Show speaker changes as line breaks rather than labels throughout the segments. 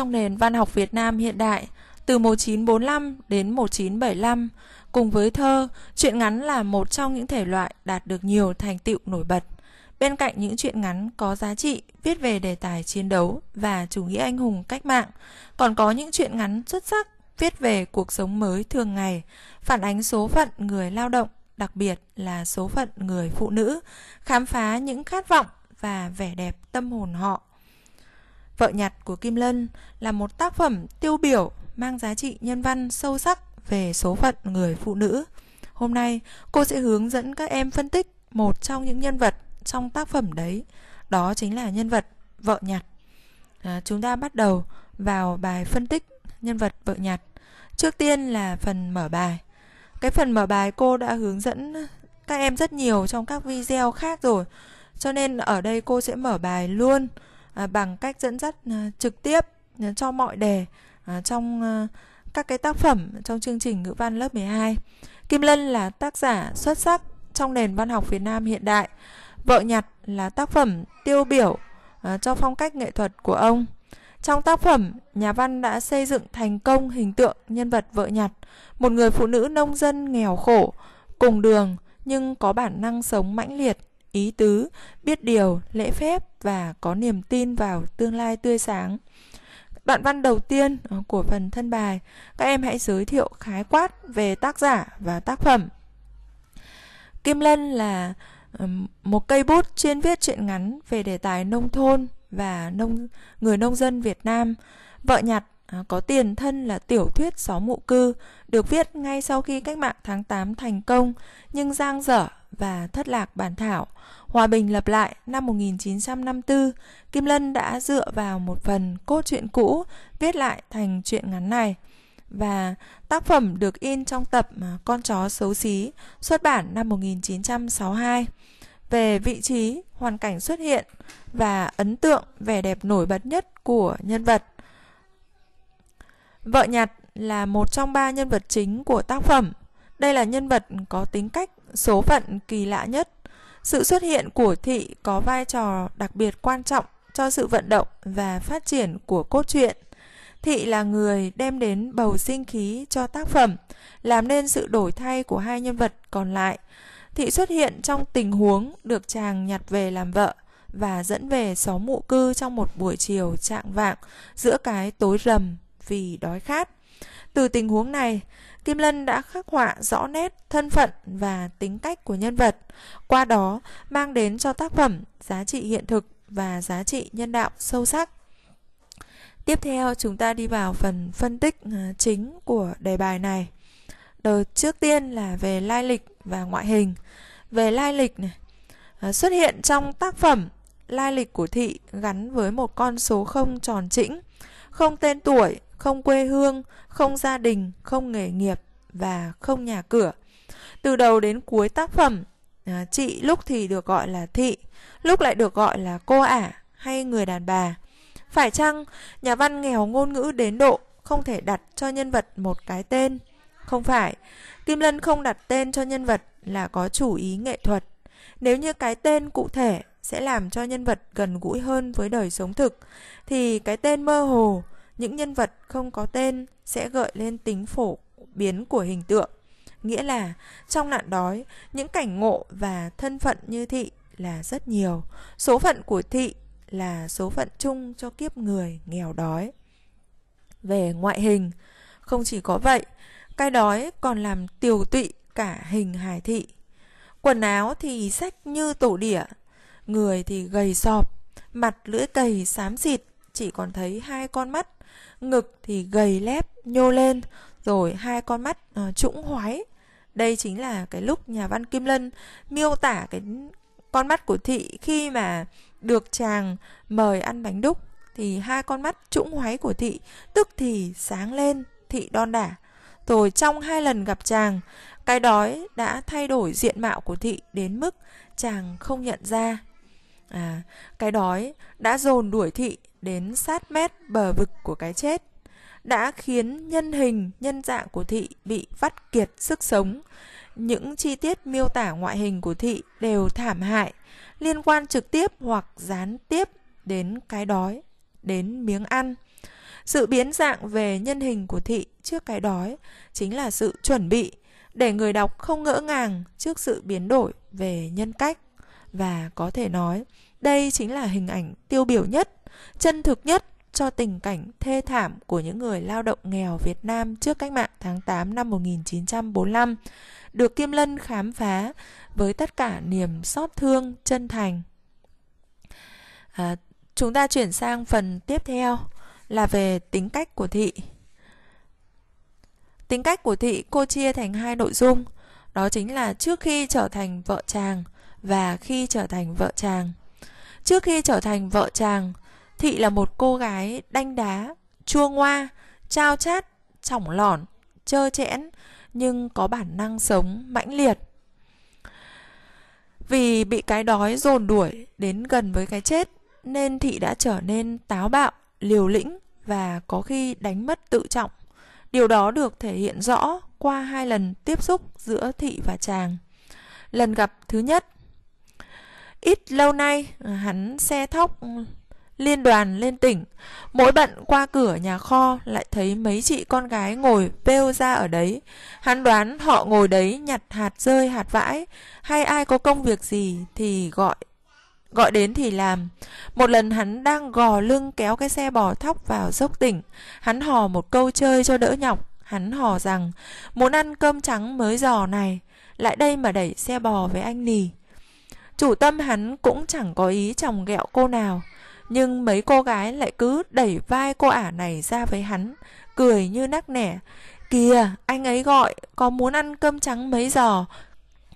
trong nền văn học Việt Nam hiện đại từ 1945 đến 1975, cùng với thơ, truyện ngắn là một trong những thể loại đạt được nhiều thành tựu nổi bật. Bên cạnh những truyện ngắn có giá trị viết về đề tài chiến đấu và chủ nghĩa anh hùng cách mạng, còn có những truyện ngắn xuất sắc viết về cuộc sống mới thường ngày, phản ánh số phận người lao động, đặc biệt là số phận người phụ nữ, khám phá những khát vọng và vẻ đẹp tâm hồn họ Vợ nhặt của Kim Lân là một tác phẩm tiêu biểu mang giá trị nhân văn sâu sắc về số phận người phụ nữ. Hôm nay, cô sẽ hướng dẫn các em phân tích một trong những nhân vật trong tác phẩm đấy. Đó chính là nhân vật vợ nhặt. À, chúng ta bắt đầu vào bài phân tích nhân vật vợ nhặt. Trước tiên là phần mở bài. Cái phần mở bài cô đã hướng dẫn các em rất nhiều trong các video khác rồi. Cho nên ở đây cô sẽ mở bài luôn À, bằng cách dẫn dắt à, trực tiếp à, cho mọi đề trong các cái tác phẩm trong chương trình ngữ văn lớp 12. Kim Lân là tác giả xuất sắc trong nền văn học Việt Nam hiện đại. Vợ nhặt là tác phẩm tiêu biểu cho phong cách nghệ thuật của ông. Trong tác phẩm, nhà văn đã xây dựng thành công hình tượng nhân vật vợ nhặt, một người phụ nữ nông dân nghèo khổ, cùng đường nhưng có bản năng sống mãnh liệt, ý tứ, biết điều, lễ phép và có niềm tin vào tương lai tươi sáng. Đoạn văn đầu tiên ờ, của phần thân bài, các em hãy giới thiệu khái quát về tác giả và tác phẩm. Kim Lân là một cây bút chuyên viết truyện ngắn về đề tài nông thôn và nông người nông dân Việt Nam. Vợ nhặt À, có tiền thân là tiểu thuyết sáu Mụ Cư, được viết ngay sau khi cách mạng tháng 8 thành công, nhưng giang dở và thất lạc bản thảo. Hòa bình lập lại năm 1954, Kim Lân đã dựa vào một phần cốt truyện cũ viết lại thành truyện ngắn này. Và tác phẩm được in trong tập Con chó xấu xí, xuất bản năm 1962 về vị trí, hoàn cảnh xuất hiện và ấn tượng vẻ đẹp nổi bật nhất của nhân vật. Vợ nhặt là một trong ba nhân vật chính của tác phẩm. Đây là nhân vật có tính cách, số phận kỳ lạ nhất. Sự xuất hiện của thị có vai trò đặc biệt quan trọng cho sự vận động và phát triển của cốt truyện. Thị là người đem đến bầu sinh khí cho tác phẩm, làm nên sự đổi thay của hai nhân vật còn lại. Thị xuất hiện trong tình huống được chàng nhặt về làm vợ và dẫn về xóm mụ cư trong một buổi chiều trạng vạng giữa cái tối rầm vì đói khát. Từ tình huống này, Kim Lân đã khắc họa rõ nét thân phận và tính cách của nhân vật, qua đó mang đến cho tác phẩm giá trị hiện thực và giá trị nhân đạo sâu sắc. Tiếp theo chúng ta đi vào phần phân tích à, chính của đề bài này. Đầu trước tiên là về lai lịch và ngoại hình. Về lai lịch này, à, xuất hiện trong tác phẩm lai lịch của thị gắn với một con số không tròn chỉnh, không tên tuổi không quê hương, không gia đình, không nghề nghiệp và không nhà cửa. Từ đầu đến cuối tác phẩm, à, chị lúc thì được gọi là thị, lúc lại được gọi là cô ả hay người đàn bà. Phải chăng nhà văn nghèo ngôn ngữ đến độ không thể đặt cho nhân vật một cái tên? Không phải, Kim Lân không đặt tên cho nhân vật là có chủ ý nghệ thuật. Nếu như cái tên cụ thể sẽ làm cho nhân vật gần gũi hơn với đời sống thực, thì cái tên mơ hồ những nhân vật không có tên sẽ gợi lên tính phổ biến của hình tượng nghĩa là trong nạn đói những cảnh ngộ và thân phận như thị là rất nhiều số phận của thị là số phận chung cho kiếp người nghèo đói về ngoại hình không chỉ có vậy cái đói còn làm tiều tụy cả hình hài thị quần áo thì sách như tổ đỉa người thì gầy sọp mặt lưỡi cầy xám xịt chỉ còn thấy hai con mắt ngực thì gầy lép nhô lên rồi hai con mắt uh, trũng hoáy đây chính là cái lúc nhà văn kim lân miêu tả cái con mắt của thị khi mà được chàng mời ăn bánh đúc thì hai con mắt trũng hoái của thị tức thì sáng lên thị đon đả rồi trong hai lần gặp chàng cái đói đã thay đổi diện mạo của thị đến mức chàng không nhận ra à cái đói đã dồn đuổi thị đến sát mép bờ vực của cái chết đã khiến nhân hình, nhân dạng của thị bị vắt kiệt sức sống. Những chi tiết miêu tả ngoại hình của thị đều thảm hại, liên quan trực tiếp hoặc gián tiếp đến cái đói, đến miếng ăn. Sự biến dạng về nhân hình của thị trước cái đói chính là sự chuẩn bị để người đọc không ngỡ ngàng trước sự biến đổi về nhân cách và có thể nói đây chính là hình ảnh tiêu biểu nhất chân thực nhất cho tình cảnh thê thảm của những người lao động nghèo Việt Nam trước cách mạng tháng 8 năm 1945, được Kim Lân khám phá với tất cả niềm xót thương chân thành. À, chúng ta chuyển sang phần tiếp theo là về tính cách của thị. Tính cách của thị cô chia thành hai nội dung, đó chính là trước khi trở thành vợ chàng và khi trở thành vợ chàng. Trước khi trở thành vợ chàng, Thị là một cô gái đanh đá, chua ngoa, trao chát, trỏng lỏn, trơ chẽn nhưng có bản năng sống mãnh liệt. Vì bị cái đói dồn đuổi đến gần với cái chết nên thị đã trở nên táo bạo, liều lĩnh và có khi đánh mất tự trọng. Điều đó được thể hiện rõ qua hai lần tiếp xúc giữa thị và chàng. Lần gặp thứ nhất, ít lâu nay hắn xe thóc liên đoàn lên tỉnh Mỗi bận qua cửa nhà kho lại thấy mấy chị con gái ngồi bêu ra ở đấy Hắn đoán họ ngồi đấy nhặt hạt rơi hạt vãi Hay ai có công việc gì thì gọi Gọi đến thì làm Một lần hắn đang gò lưng kéo cái xe bò thóc vào dốc tỉnh Hắn hò một câu chơi cho đỡ nhọc Hắn hò rằng Muốn ăn cơm trắng mới giò này Lại đây mà đẩy xe bò với anh nì Chủ tâm hắn cũng chẳng có ý chồng ghẹo cô nào nhưng mấy cô gái lại cứ đẩy vai cô ả này ra với hắn Cười như nắc nẻ Kìa anh ấy gọi có muốn ăn cơm trắng mấy giờ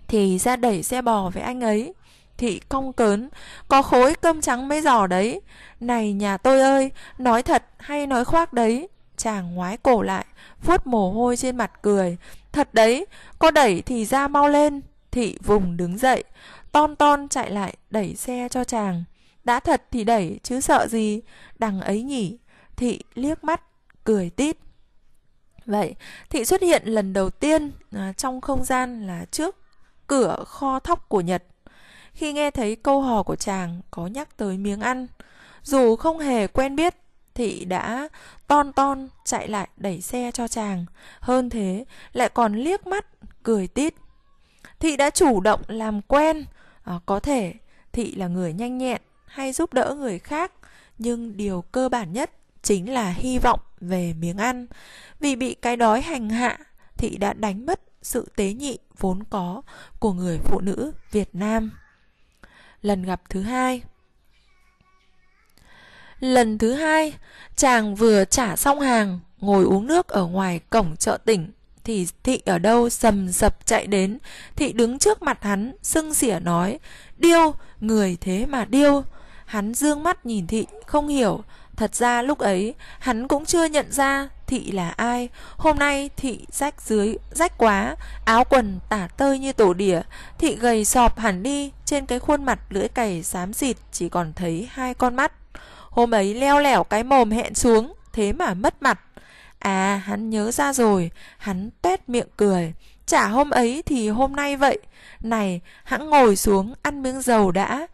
Thì ra đẩy xe bò với anh ấy Thị cong cớn Có khối cơm trắng mấy giò đấy Này nhà tôi ơi Nói thật hay nói khoác đấy Chàng ngoái cổ lại Vuốt mồ hôi trên mặt cười Thật đấy Có đẩy thì ra mau lên Thị vùng đứng dậy Ton ton chạy lại đẩy xe cho chàng đã thật thì đẩy chứ sợ gì Đằng ấy nhỉ Thị liếc mắt cười tít Vậy thị xuất hiện lần đầu tiên à, Trong không gian là trước Cửa kho thóc của Nhật Khi nghe thấy câu hò của chàng Có nhắc tới miếng ăn Dù không hề quen biết Thị đã ton ton chạy lại đẩy xe cho chàng Hơn thế lại còn liếc mắt cười tít Thị đã chủ động làm quen à, Có thể Thị là người nhanh nhẹn hay giúp đỡ người khác nhưng điều cơ bản nhất chính là hy vọng về miếng ăn vì bị cái đói hành hạ thị đã đánh mất sự tế nhị vốn có của người phụ nữ việt nam lần gặp thứ hai lần thứ hai chàng vừa trả xong hàng ngồi uống nước ở ngoài cổng chợ tỉnh thì thị ở đâu sầm sập chạy đến thị đứng trước mặt hắn sưng xỉa nói điêu người thế mà điêu Hắn dương mắt nhìn thị, không hiểu. Thật ra lúc ấy, hắn cũng chưa nhận ra thị là ai. Hôm nay thị rách dưới, rách quá, áo quần tả tơi như tổ đỉa. Thị gầy sọp hẳn đi, trên cái khuôn mặt lưỡi cày xám xịt chỉ còn thấy hai con mắt. Hôm ấy leo lẻo cái mồm hẹn xuống, thế mà mất mặt. À, hắn nhớ ra rồi, hắn tuét miệng cười. Chả hôm ấy thì hôm nay vậy Này, hãng ngồi xuống ăn miếng dầu đã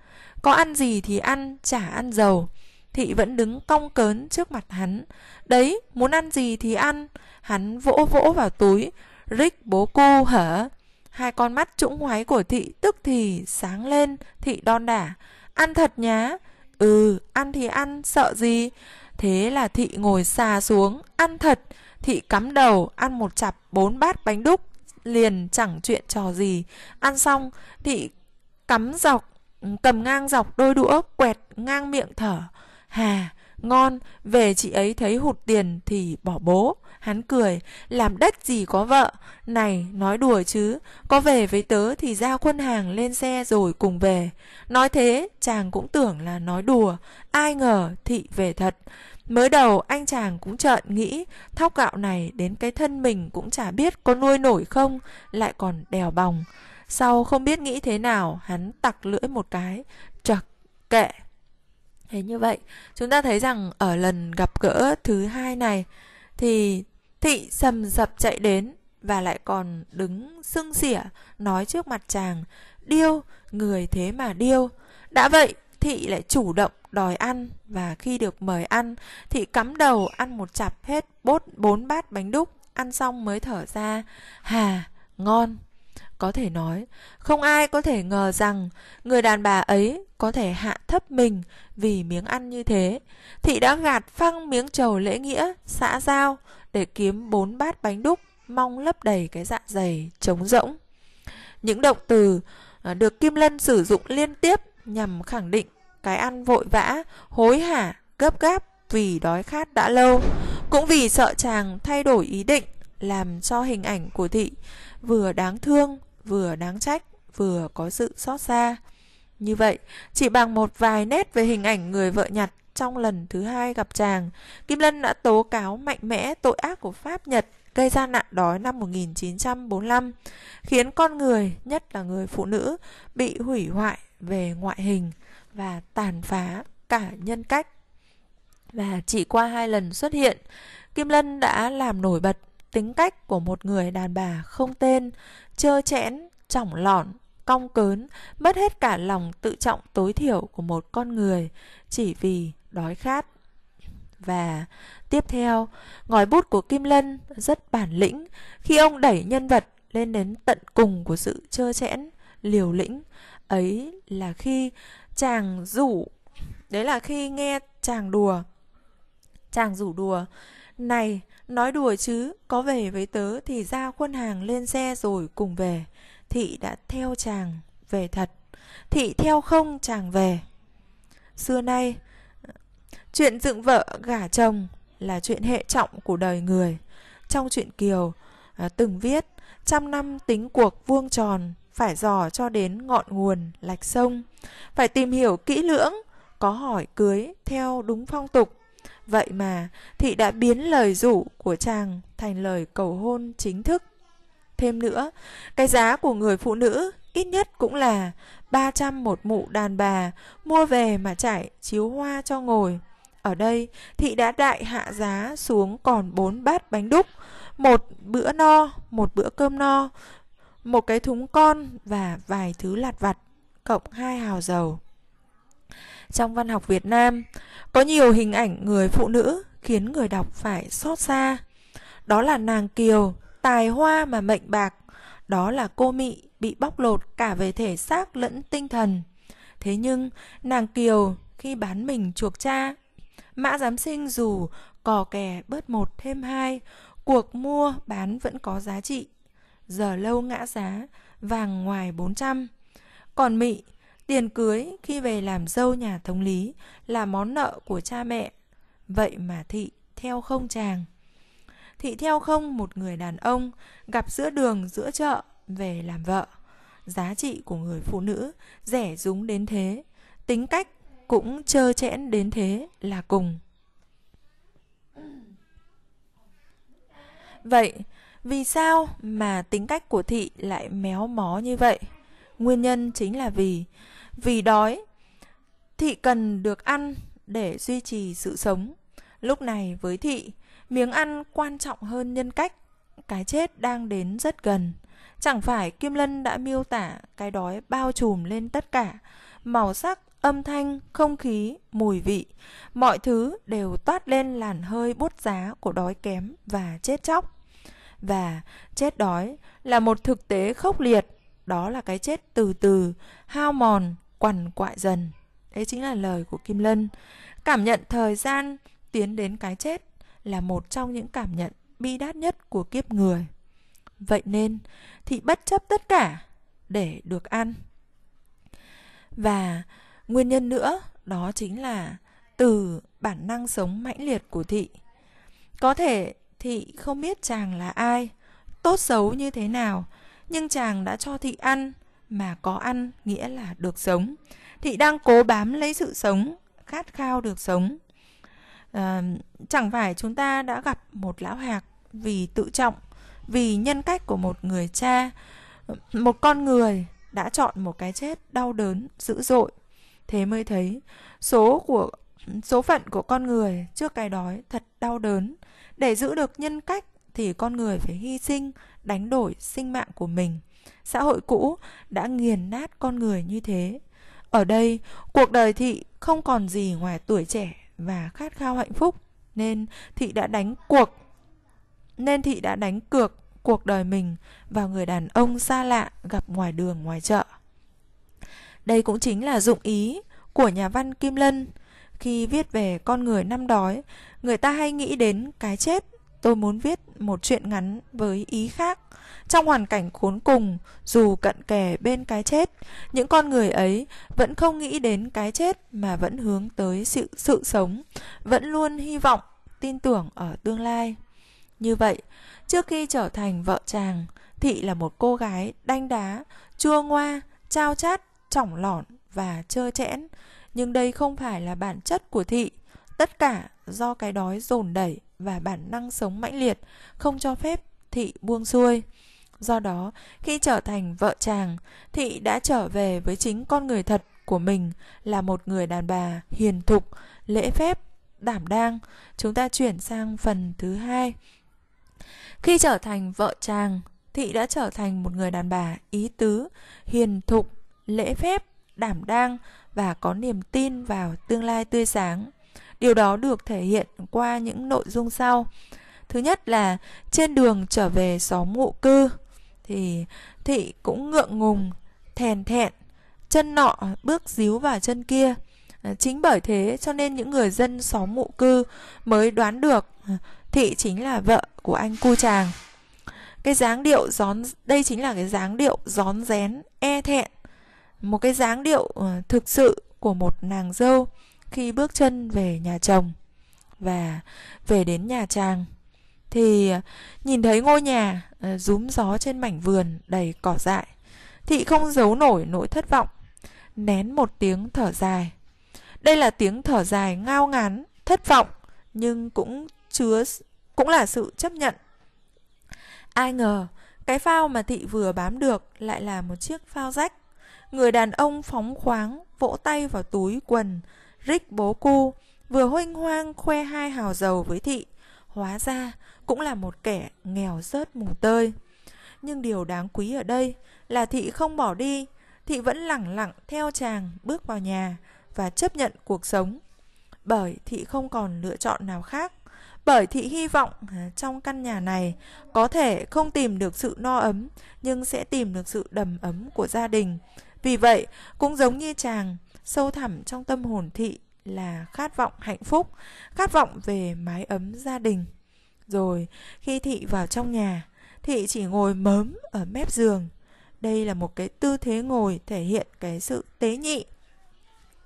có ăn gì thì ăn, chả ăn dầu Thị vẫn đứng cong cớn trước mặt hắn Đấy, muốn ăn gì thì ăn Hắn vỗ vỗ vào túi rích bố cu hở Hai con mắt trũng ngoáy của thị tức thì sáng lên Thị đon đả Ăn thật nhá Ừ, ăn thì ăn, sợ gì Thế là thị ngồi xà xuống, ăn thật Thị cắm đầu, ăn một chặp bốn bát bánh đúc Liền chẳng chuyện trò gì Ăn xong, thị cắm dọc cầm ngang dọc đôi đũa quẹt ngang miệng thở hà ngon về chị ấy thấy hụt tiền thì bỏ bố hắn cười làm đất gì có vợ này nói đùa chứ có về với tớ thì giao quân hàng lên xe rồi cùng về nói thế chàng cũng tưởng là nói đùa ai ngờ thị về thật mới đầu anh chàng cũng trợn nghĩ thóc gạo này đến cái thân mình cũng chả biết có nuôi nổi không lại còn đèo bòng sau không biết nghĩ thế nào, hắn tặc lưỡi một cái, chật kệ. Thế như vậy, chúng ta thấy rằng ở lần gặp gỡ thứ hai này thì thị sầm sập chạy đến và lại còn đứng sưng xỉa nói trước mặt chàng điêu người thế mà điêu đã vậy thị lại chủ động đòi ăn và khi được mời ăn thị cắm đầu ăn một chặp hết bốt bốn bát bánh đúc ăn xong mới thở ra hà ngon có thể nói, không ai có thể ngờ rằng người đàn bà ấy có thể hạ thấp mình vì miếng ăn như thế. Thị đã gạt phăng miếng trầu lễ nghĩa, xã giao để kiếm bốn bát bánh đúc mong lấp đầy cái dạ dày trống rỗng. Những động từ à, được Kim Lân sử dụng liên tiếp nhằm khẳng định cái ăn vội vã, hối hả, gấp gáp vì đói khát đã lâu, cũng vì sợ chàng thay đổi ý định làm cho hình ảnh của thị vừa đáng thương vừa đáng trách vừa có sự xót xa. Như vậy, chỉ bằng một vài nét về hình ảnh người vợ Nhật trong lần thứ hai gặp chàng, Kim Lân đã tố cáo mạnh mẽ tội ác của Pháp Nhật gây ra nạn đói năm 1945, khiến con người, nhất là người phụ nữ, bị hủy hoại về ngoại hình và tàn phá cả nhân cách. Và chỉ qua hai lần xuất hiện, Kim Lân đã làm nổi bật tính cách của một người đàn bà không tên, trơ chẽn, trỏng lọn, cong cớn, mất hết cả lòng tự trọng tối thiểu của một con người chỉ vì đói khát. Và tiếp theo, ngòi bút của Kim Lân rất bản lĩnh khi ông đẩy nhân vật lên đến tận cùng của sự trơ chẽn, liều lĩnh. Ấy là khi chàng rủ, đấy là khi nghe chàng đùa, chàng rủ đùa này, nói đùa chứ, có về với tớ thì ra khuôn hàng lên xe rồi cùng về. Thị đã theo chàng về thật. Thị theo không chàng về. Xưa nay, chuyện dựng vợ gả chồng là chuyện hệ trọng của đời người. Trong chuyện Kiều, à, từng viết trăm năm tính cuộc vuông tròn phải dò cho đến ngọn nguồn lạch sông phải tìm hiểu kỹ lưỡng có hỏi cưới theo đúng phong tục Vậy mà, thị đã biến lời rủ của chàng thành lời cầu hôn chính thức. Thêm nữa, cái giá của người phụ nữ ít nhất cũng là 300 một mụ đàn bà mua về mà trải chiếu hoa cho ngồi. Ở đây, thị đã đại hạ giá xuống còn 4 bát bánh đúc, một bữa no, một bữa cơm no, một cái thúng con và vài thứ lặt vặt, cộng hai hào dầu. Trong văn học Việt Nam, có nhiều hình ảnh người phụ nữ khiến người đọc phải xót xa. Đó là nàng kiều, tài hoa mà mệnh bạc. Đó là cô mị bị bóc lột cả về thể xác lẫn tinh thần. Thế nhưng, nàng kiều khi bán mình chuộc cha, mã giám sinh dù cò kè bớt một thêm hai, cuộc mua bán vẫn có giá trị. Giờ lâu ngã giá, vàng ngoài 400. Còn mị Tiền cưới khi về làm dâu nhà thống lý là món nợ của cha mẹ. Vậy mà thị theo không chàng. Thị theo không một người đàn ông gặp giữa đường giữa chợ về làm vợ. Giá trị của người phụ nữ rẻ rúng đến thế, tính cách cũng trơ trẽn đến thế là cùng. Vậy, vì sao mà tính cách của thị lại méo mó như vậy? Nguyên nhân chính là vì vì đói, thị cần được ăn để duy trì sự sống. Lúc này với thị, miếng ăn quan trọng hơn nhân cách. Cái chết đang đến rất gần. Chẳng phải Kim Lân đã miêu tả cái đói bao trùm lên tất cả, màu sắc, âm thanh, không khí, mùi vị, mọi thứ đều toát lên làn hơi bút giá của đói kém và chết chóc. Và chết đói là một thực tế khốc liệt, đó là cái chết từ từ, hao mòn, quằn quại dần đấy chính là lời của kim lân cảm nhận thời gian tiến đến cái chết là một trong những cảm nhận bi đát nhất của kiếp người vậy nên thị bất chấp tất cả để được ăn và nguyên nhân nữa đó chính là từ bản năng sống mãnh liệt của thị có thể thị không biết chàng là ai tốt xấu như thế nào nhưng chàng đã cho thị ăn mà có ăn nghĩa là được sống thị đang cố bám lấy sự sống khát khao được sống à, chẳng phải chúng ta đã gặp một lão hạc vì tự trọng vì nhân cách của một người cha một con người đã chọn một cái chết đau đớn dữ dội thế mới thấy số của số phận của con người trước cái đói thật đau đớn để giữ được nhân cách thì con người phải hy sinh đánh đổi sinh mạng của mình xã hội cũ đã nghiền nát con người như thế ở đây cuộc đời thị không còn gì ngoài tuổi trẻ và khát khao hạnh phúc nên thị đã đánh cuộc nên thị đã đánh cược cuộc đời mình vào người đàn ông xa lạ gặp ngoài đường ngoài chợ đây cũng chính là dụng ý của nhà văn kim lân khi viết về con người năm đói người ta hay nghĩ đến cái chết tôi muốn viết một chuyện ngắn với ý khác. Trong hoàn cảnh khốn cùng, dù cận kề bên cái chết, những con người ấy vẫn không nghĩ đến cái chết mà vẫn hướng tới sự sự sống, vẫn luôn hy vọng, tin tưởng ở tương lai. Như vậy, trước khi trở thành vợ chàng, Thị là một cô gái đanh đá, chua ngoa, trao chát, trỏng lỏn và trơ trẽn Nhưng đây không phải là bản chất của Thị, tất cả do cái đói dồn đẩy và bản năng sống mãnh liệt, không cho phép thị buông xuôi. Do đó, khi trở thành vợ chàng, thị đã trở về với chính con người thật của mình là một người đàn bà hiền thục, lễ phép, đảm đang. Chúng ta chuyển sang phần thứ hai. Khi trở thành vợ chàng, thị đã trở thành một người đàn bà ý tứ, hiền thục, lễ phép, đảm đang và có niềm tin vào tương lai tươi sáng. Điều đó được thể hiện qua những nội dung sau. Thứ nhất là trên đường trở về xóm ngụ cư thì thị cũng ngượng ngùng, thèn thẹn, chân nọ bước díu vào chân kia. À, chính bởi thế cho nên những người dân xóm ngụ cư mới đoán được à, thị chính là vợ của anh cu chàng. Cái dáng điệu gión đây chính là cái dáng điệu gión rén e thẹn, một cái dáng điệu à, thực sự của một nàng dâu khi bước chân về nhà chồng và về đến nhà chàng thì ờ, nhìn thấy ngôi nhà ờ, rúm gió trên mảnh vườn đầy cỏ dại thị không giấu nổi nỗi thất vọng nén một tiếng thở dài đây là tiếng thở dài ngao ngán thất vọng nhưng cũng chứa cũng là sự chấp nhận ai ngờ cái phao mà thị vừa bám được lại là một chiếc phao rách người đàn ông phóng khoáng vỗ tay vào túi quần Rick bố cu Vừa hoanh hoang khoe hai hào dầu với thị Hóa ra cũng là một kẻ nghèo rớt mùng tơi Nhưng điều đáng quý ở đây là thị không bỏ đi Thị vẫn lẳng lặng theo chàng bước vào nhà và chấp nhận cuộc sống Bởi thị không còn lựa chọn nào khác bởi thị hy vọng à, trong căn nhà này có thể không tìm được sự no ấm nhưng sẽ tìm được sự đầm ấm của gia đình. Vì vậy, cũng giống như chàng, sâu thẳm trong tâm hồn thị là khát vọng hạnh phúc khát vọng về mái ấm gia đình rồi khi thị vào trong nhà thị chỉ ngồi mớm ở mép giường đây là một cái tư thế ngồi thể hiện cái sự tế nhị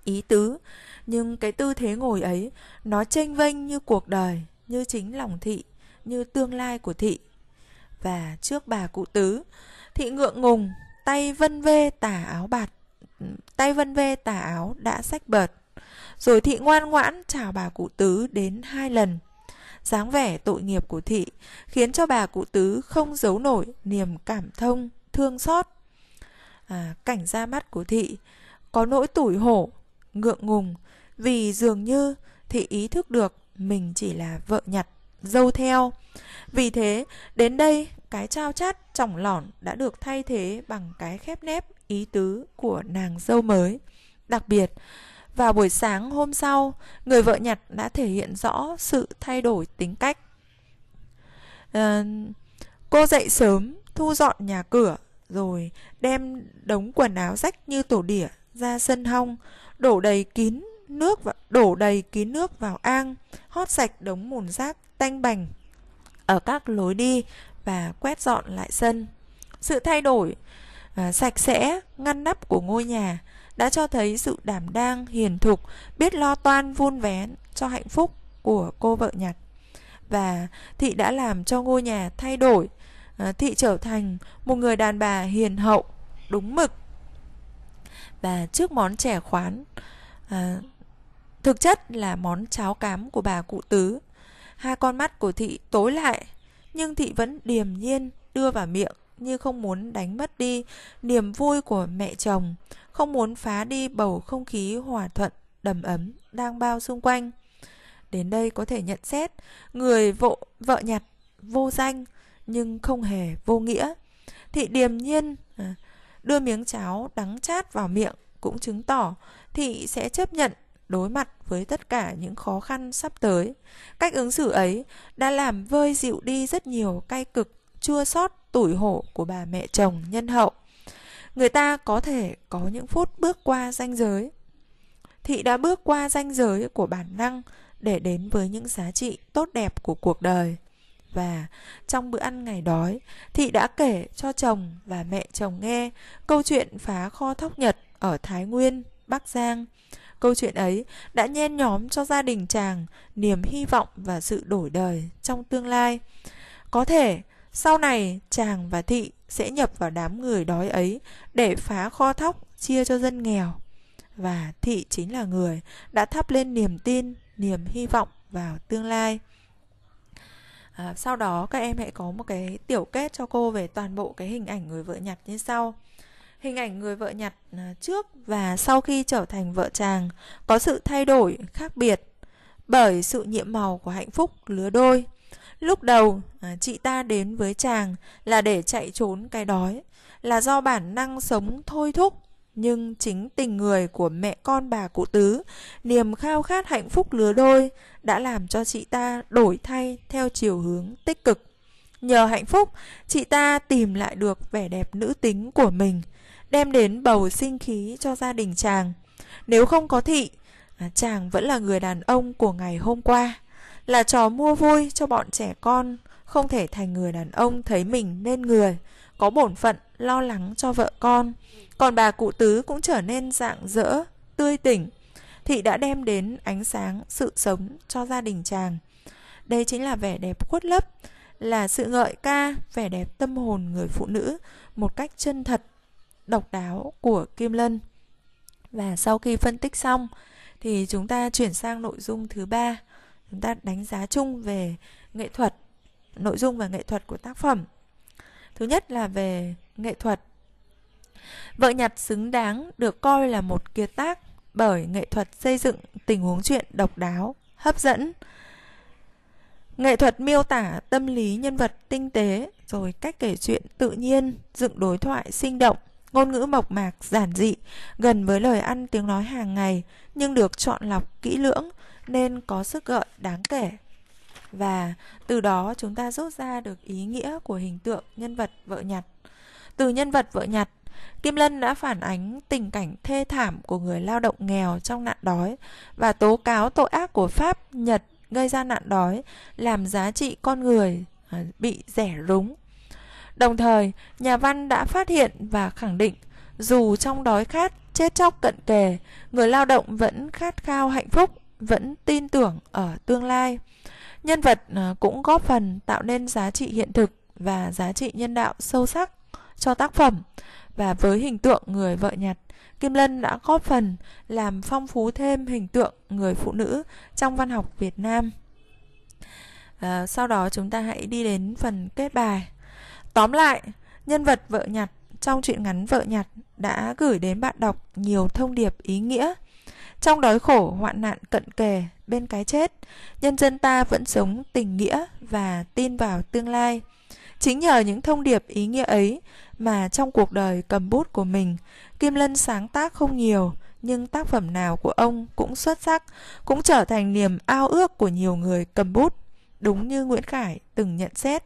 ý tứ nhưng cái tư thế ngồi ấy nó chênh vênh như cuộc đời như chính lòng thị như tương lai của thị và trước bà cụ tứ thị ngượng ngùng tay vân vê tả áo bạt tay vân vê tà áo đã sách bợt. Rồi thị ngoan ngoãn chào bà cụ tứ đến hai lần. dáng vẻ tội nghiệp của thị khiến cho bà cụ tứ không giấu nổi niềm cảm thông, thương xót. À, cảnh ra mắt của thị có nỗi tủi hổ, ngượng ngùng vì dường như thị ý thức được mình chỉ là vợ nhặt dâu theo. Vì thế, đến đây cái trao chát chỏng lỏn đã được thay thế bằng cái khép nép ý tứ của nàng dâu mới. Đặc biệt, vào buổi sáng hôm sau, người vợ nhặt đã thể hiện rõ sự thay đổi tính cách. À, cô dậy sớm, thu dọn nhà cửa, rồi đem đống quần áo rách như tổ đỉa ra sân hông, đổ đầy kín nước và đổ đầy kín nước vào an, hót sạch đống mùn rác tanh bành ở các lối đi và quét dọn lại sân. Sự thay đổi à, sạch sẽ, ngăn nắp của ngôi nhà đã cho thấy sự đảm đang, hiền thục, biết lo toan vun vén cho hạnh phúc của cô vợ nhặt Và thị đã làm cho ngôi nhà thay đổi, à, thị trở thành một người đàn bà hiền hậu, đúng mực. Và trước món trẻ khoán, à, thực chất là món cháo cám của bà cụ tứ, hai con mắt của thị tối lại, nhưng thị vẫn điềm nhiên đưa vào miệng như không muốn đánh mất đi niềm vui của mẹ chồng, không muốn phá đi bầu không khí hòa thuận, đầm ấm đang bao xung quanh. Đến đây có thể nhận xét, người vộ vợ nhặt vô danh nhưng không hề vô nghĩa. Thị điềm nhiên à, đưa miếng cháo đắng chát vào miệng cũng chứng tỏ thị sẽ chấp nhận đối mặt với tất cả những khó khăn sắp tới. Cách ứng xử ấy đã làm vơi dịu đi rất nhiều cay cực chua xót tủi hổ của bà mẹ chồng nhân hậu người ta có thể có những phút bước qua ranh giới thị đã bước qua ranh giới của bản năng để đến với những giá trị tốt đẹp của cuộc đời và trong bữa ăn ngày đói thị đã kể cho chồng và mẹ chồng nghe câu chuyện phá kho thóc nhật ở thái nguyên bắc giang câu chuyện ấy đã nhen nhóm cho gia đình chàng niềm hy vọng và sự đổi đời trong tương lai có thể sau này, chàng và thị sẽ nhập vào đám người đói ấy để phá kho thóc chia cho dân nghèo. Và thị chính là người đã thắp lên niềm tin, niềm hy vọng vào tương lai. À, sau đó các em hãy có một cái tiểu kết cho cô về toàn bộ cái hình ảnh người vợ nhặt như sau. Hình ảnh người vợ nhặt à, trước và sau khi trở thành vợ chàng có sự thay đổi khác biệt bởi sự nhiễm màu của hạnh phúc lứa đôi Lúc đầu à, chị ta đến với chàng là để chạy trốn cái đói, là do bản năng sống thôi thúc. Nhưng chính tình người của mẹ con bà cụ tứ, niềm khao khát hạnh phúc lứa đôi đã làm cho chị ta đổi thay theo chiều hướng tích cực. Nhờ hạnh phúc, chị ta tìm lại được vẻ đẹp nữ tính của mình, đem đến bầu sinh khí cho gia đình chàng. Nếu không có thị, à, chàng vẫn là người đàn ông của ngày hôm qua là trò mua vui cho bọn trẻ con không thể thành người đàn ông thấy mình nên người có bổn phận lo lắng cho vợ con còn bà cụ tứ cũng trở nên rạng rỡ tươi tỉnh thị đã đem đến ánh sáng sự sống cho gia đình chàng đây chính là vẻ đẹp khuất lấp là sự ngợi ca vẻ đẹp tâm hồn người phụ nữ một cách chân thật độc đáo của kim lân và sau khi phân tích xong thì chúng ta chuyển sang nội dung thứ ba chúng ta đánh giá chung về nghệ thuật nội dung và nghệ thuật của tác phẩm thứ nhất là về nghệ thuật vợ nhặt xứng đáng được coi là một kiệt tác bởi nghệ thuật xây dựng tình huống chuyện độc đáo hấp dẫn nghệ thuật miêu tả tâm lý nhân vật tinh tế rồi cách kể chuyện tự nhiên dựng đối thoại sinh động ngôn ngữ mộc mạc giản dị gần với lời ăn tiếng nói hàng ngày nhưng được chọn lọc kỹ lưỡng nên có sức gợi đáng kể và từ đó chúng ta rút ra được ý nghĩa của hình tượng nhân vật vợ nhặt. Từ nhân vật vợ nhặt, Kim Lân đã phản ánh tình cảnh thê thảm của người lao động nghèo trong nạn đói và tố cáo tội ác của Pháp, Nhật gây ra nạn đói, làm giá trị con người à, bị rẻ rúng. Đồng thời, nhà văn đã phát hiện và khẳng định dù trong đói khát, chết chóc cận kề, người lao động vẫn khát khao hạnh phúc vẫn tin tưởng ở tương lai nhân vật ờ, cũng góp phần tạo nên giá trị hiện thực và giá trị nhân đạo sâu sắc cho tác phẩm và với hình tượng người vợ nhặt kim lân đã góp phần làm phong phú thêm hình tượng người phụ nữ trong văn học việt nam à, sau đó chúng ta hãy đi đến phần kết bài tóm lại nhân vật vợ nhặt trong truyện ngắn vợ nhặt đã gửi đến bạn đọc nhiều thông điệp ý nghĩa trong đói khổ, hoạn nạn cận kề, bên cái chết, nhân dân ta vẫn sống tình nghĩa và tin vào tương lai. Chính nhờ những thông điệp ý nghĩa ấy mà trong cuộc đời cầm bút của mình, Kim Lân sáng tác không nhiều, nhưng tác phẩm nào của ông cũng xuất sắc, cũng trở thành niềm ao ước của nhiều người cầm bút, đúng như Nguyễn Khải từng nhận xét.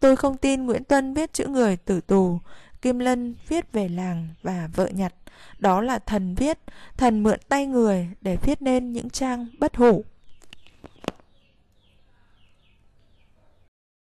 Tôi không tin Nguyễn Tuân viết chữ người tử tù, Kim Lân viết về làng và vợ nhặt. Đó là thần viết, thần mượn tay người để viết nên những trang bất hủ.